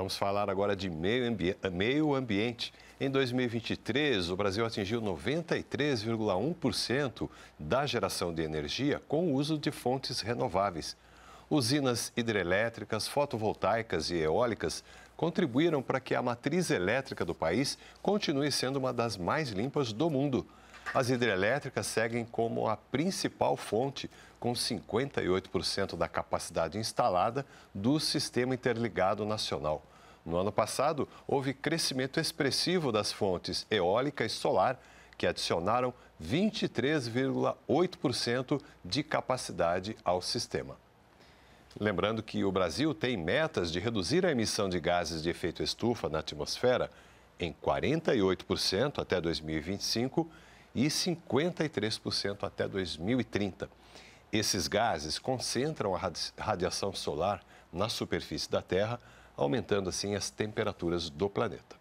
Vamos falar agora de meio, ambi meio ambiente. Em 2023, o Brasil atingiu 93,1% da geração de energia com o uso de fontes renováveis. Usinas hidrelétricas, fotovoltaicas e eólicas contribuíram para que a matriz elétrica do país continue sendo uma das mais limpas do mundo. As hidrelétricas seguem como a principal fonte, com 58% da capacidade instalada do Sistema Interligado Nacional. No ano passado, houve crescimento expressivo das fontes eólica e solar, que adicionaram 23,8% de capacidade ao sistema. Lembrando que o Brasil tem metas de reduzir a emissão de gases de efeito estufa na atmosfera em 48% até 2025 e 53% até 2030. Esses gases concentram a radiação solar na superfície da Terra, aumentando assim as temperaturas do planeta.